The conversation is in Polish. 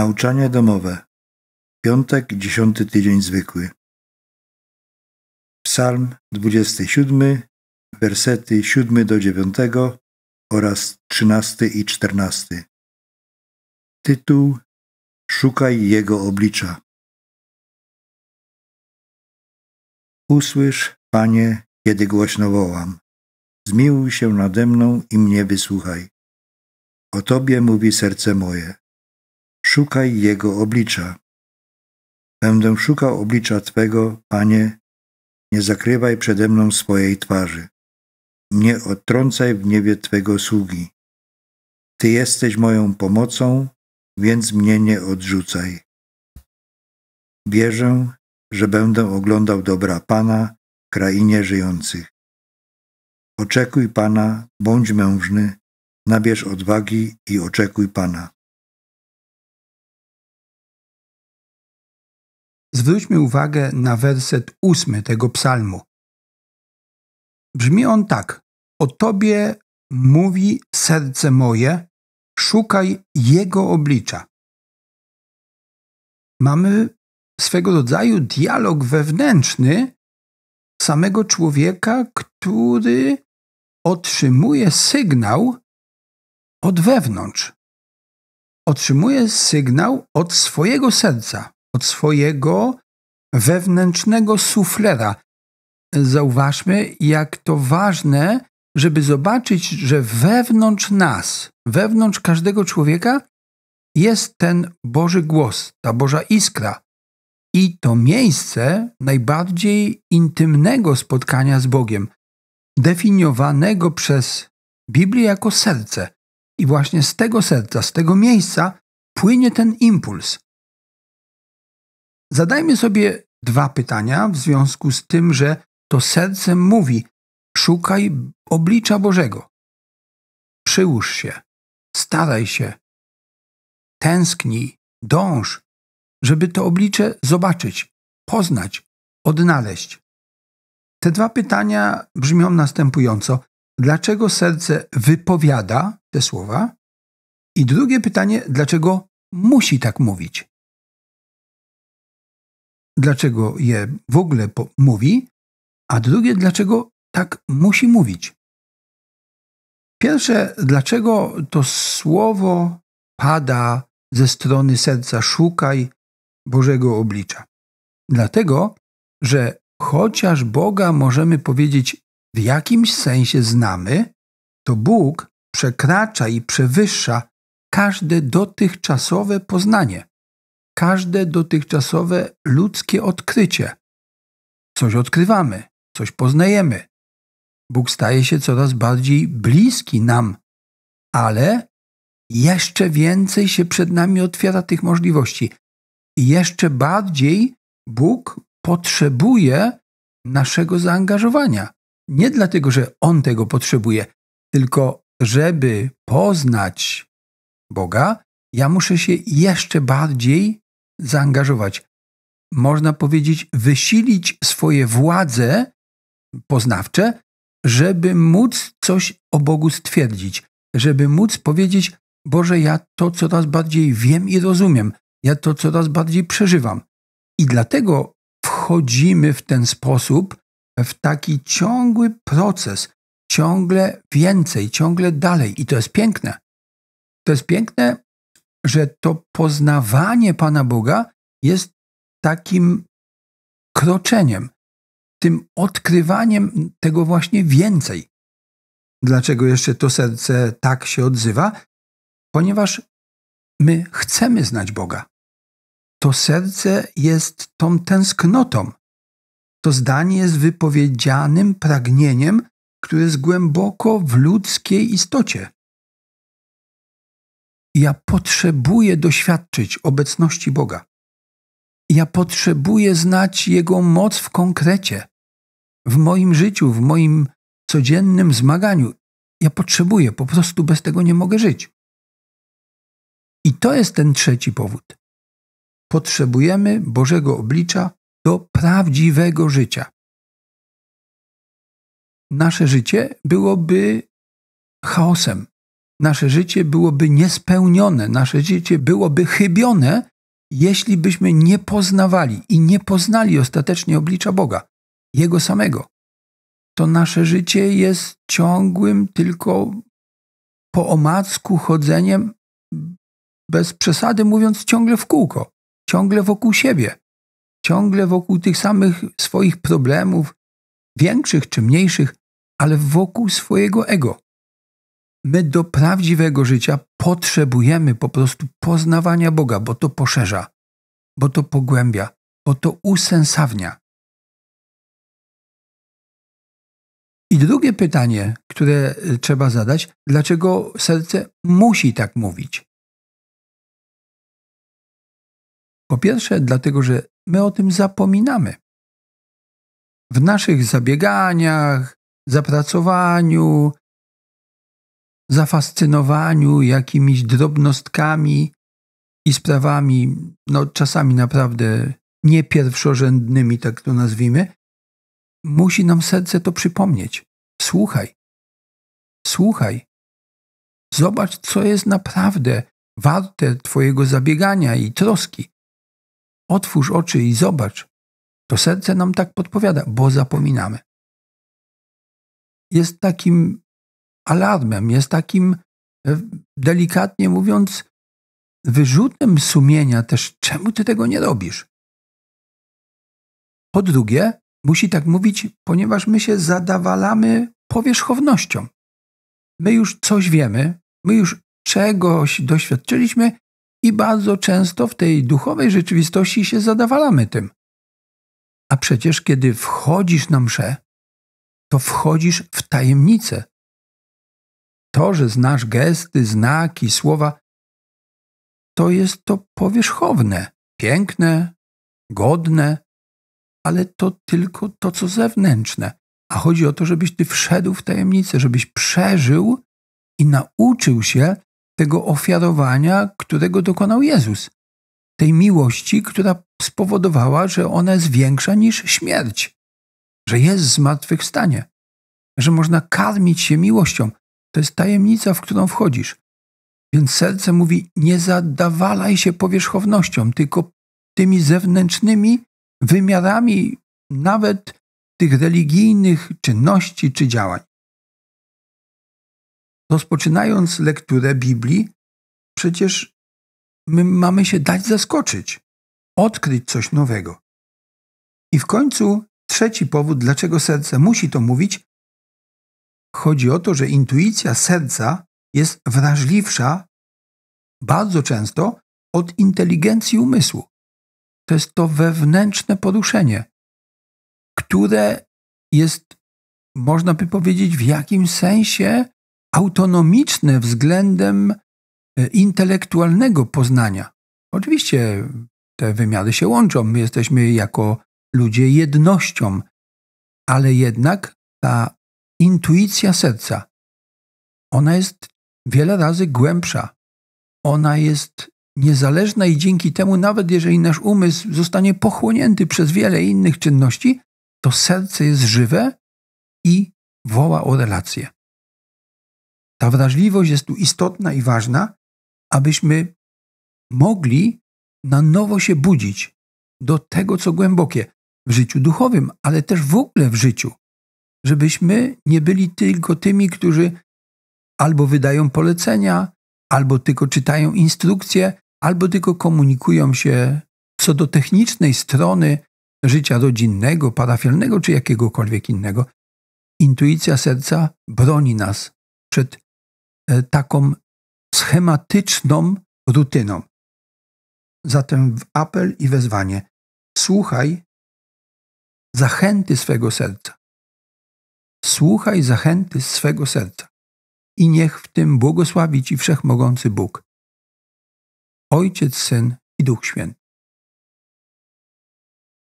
Nauczanie domowe. Piątek, dziesiąty tydzień zwykły. Psalm 27, wersety 7 do 9 oraz 13 i 14. Tytuł Szukaj Jego oblicza. Usłysz, Panie, kiedy głośno wołam. Zmiłuj się nade mną i mnie wysłuchaj. O Tobie mówi serce moje szukaj Jego oblicza. Będę szukał oblicza Twego, Panie, nie zakrywaj przede mną swojej twarzy. Nie odtrącaj w niebie Twego sługi. Ty jesteś moją pomocą, więc mnie nie odrzucaj. Wierzę, że będę oglądał dobra Pana w krainie żyjących. Oczekuj Pana, bądź mężny, nabierz odwagi i oczekuj Pana. zwróćmy uwagę na werset ósmy tego psalmu. Brzmi on tak: O Tobie mówi serce moje, szukaj Jego oblicza. Mamy swego rodzaju dialog wewnętrzny samego człowieka, który otrzymuje sygnał od wewnątrz. Otrzymuje sygnał od swojego serca od swojego wewnętrznego suflera. Zauważmy, jak to ważne, żeby zobaczyć, że wewnątrz nas, wewnątrz każdego człowieka jest ten Boży głos, ta Boża iskra. I to miejsce najbardziej intymnego spotkania z Bogiem, definiowanego przez Biblię jako serce. I właśnie z tego serca, z tego miejsca płynie ten impuls. Zadajmy sobie dwa pytania w związku z tym, że to serce mówi: szukaj oblicza Bożego. Przyłóż się, staraj się, tęsknij, dąż, żeby to oblicze zobaczyć, poznać, odnaleźć. Te dwa pytania brzmią następująco: dlaczego serce wypowiada te słowa? I drugie pytanie: dlaczego musi tak mówić? dlaczego je w ogóle mówi, a drugie, dlaczego tak musi mówić. Pierwsze, dlaczego to słowo pada ze strony serca szukaj Bożego oblicza. Dlatego, że chociaż Boga możemy powiedzieć w jakimś sensie znamy, to Bóg przekracza i przewyższa każde dotychczasowe poznanie każde dotychczasowe ludzkie odkrycie. Coś odkrywamy, coś poznajemy. Bóg staje się coraz bardziej bliski nam, ale jeszcze więcej się przed nami otwiera tych możliwości. I jeszcze bardziej Bóg potrzebuje naszego zaangażowania. Nie dlatego, że On tego potrzebuje, tylko żeby poznać Boga, ja muszę się jeszcze bardziej zaangażować, można powiedzieć, wysilić swoje władze poznawcze, żeby móc coś o Bogu stwierdzić, żeby móc powiedzieć: Boże, ja to coraz bardziej wiem i rozumiem, ja to coraz bardziej przeżywam. I dlatego wchodzimy w ten sposób w taki ciągły proces, ciągle więcej, ciągle dalej. I to jest piękne. To jest piękne, że to poznawanie Pana Boga jest takim kroczeniem, tym odkrywaniem tego właśnie więcej. Dlaczego jeszcze to serce tak się odzywa? Ponieważ my chcemy znać Boga. To serce jest tą tęsknotą. To zdanie jest wypowiedzianym pragnieniem, które jest głęboko w ludzkiej istocie. Ja potrzebuję doświadczyć obecności Boga. Ja potrzebuję znać Jego moc w konkrecie, w moim życiu, w moim codziennym zmaganiu. Ja potrzebuję, po prostu bez tego nie mogę żyć. I to jest ten trzeci powód. Potrzebujemy Bożego oblicza do prawdziwego życia. Nasze życie byłoby chaosem, nasze życie byłoby niespełnione, nasze życie byłoby chybione, jeśli byśmy nie poznawali i nie poznali ostatecznie oblicza Boga, Jego samego. To nasze życie jest ciągłym tylko po omacku chodzeniem, bez przesady mówiąc, ciągle w kółko, ciągle wokół siebie, ciągle wokół tych samych swoich problemów, większych czy mniejszych, ale wokół swojego ego my do prawdziwego życia potrzebujemy po prostu poznawania Boga, bo to poszerza, bo to pogłębia, bo to usensawnia. I drugie pytanie, które y, trzeba zadać, dlaczego serce musi tak mówić? Po pierwsze, dlatego, że my o tym zapominamy. W naszych zabieganiach, zapracowaniu, zafascynowaniu jakimiś drobnostkami i sprawami, no czasami naprawdę nie pierwszorzędnymi, tak to nazwijmy, musi nam serce to przypomnieć. Słuchaj, słuchaj, zobacz, co jest naprawdę warte Twojego zabiegania i troski. Otwórz oczy i zobacz. To serce nam tak podpowiada, bo zapominamy. Jest takim alarmem, jest takim e, delikatnie mówiąc wyrzutem sumienia też, czemu ty tego nie robisz? Po drugie, musi tak mówić, ponieważ my się zadawalamy powierzchownością. My już coś wiemy, my już czegoś doświadczyliśmy i bardzo często w tej duchowej rzeczywistości się zadawalamy tym. A przecież, kiedy wchodzisz na mszę, to wchodzisz w tajemnicę, to, że znasz gesty, znaki, słowa, to jest to powierzchowne, piękne, godne, ale to tylko to, co zewnętrzne. A chodzi o to, żebyś ty wszedł w tajemnicę, żebyś przeżył i nauczył się tego ofiarowania, którego dokonał Jezus. Tej miłości, która spowodowała, że ona jest większa niż śmierć, że jest zmartwychwstanie, że można karmić się miłością. To jest tajemnica, w którą wchodzisz. Więc serce mówi: nie zadawalaj się powierzchownością, tylko tymi zewnętrznymi wymiarami nawet tych religijnych czynności czy działań. Rozpoczynając lekturę Biblii, przecież my mamy się dać zaskoczyć, odkryć coś nowego. I w końcu trzeci powód, dlaczego serce musi to mówić, Chodzi o to, że intuicja serca jest wrażliwsza bardzo często od inteligencji umysłu. To jest to wewnętrzne poruszenie, które jest, można by powiedzieć, w jakimś sensie autonomiczne względem e, intelektualnego poznania. Oczywiście te wymiary się łączą, my jesteśmy jako ludzie jednością, ale jednak ta intuicja serca. Ona jest wiele razy głębsza. Ona jest niezależna i dzięki temu, nawet jeżeli nasz umysł zostanie pochłonięty przez wiele innych czynności, to serce jest żywe i woła o relacje. Ta wrażliwość jest tu istotna i ważna, abyśmy mogli na nowo się budzić do tego, co głębokie w życiu duchowym, ale też w ogóle w życiu żebyśmy nie byli tylko tymi, którzy albo wydają polecenia, albo tylko czytają instrukcje, albo tylko komunikują się co do technicznej strony życia rodzinnego, parafialnego czy jakiegokolwiek innego. Intuicja serca broni nas przed e, taką schematyczną rutyną. Zatem apel i wezwanie: słuchaj zachęty swego serca słuchaj zachęty swego serca i niech w tym błogosławi Ci Wszechmogący Bóg, Ojciec, Syn i Duch Święty.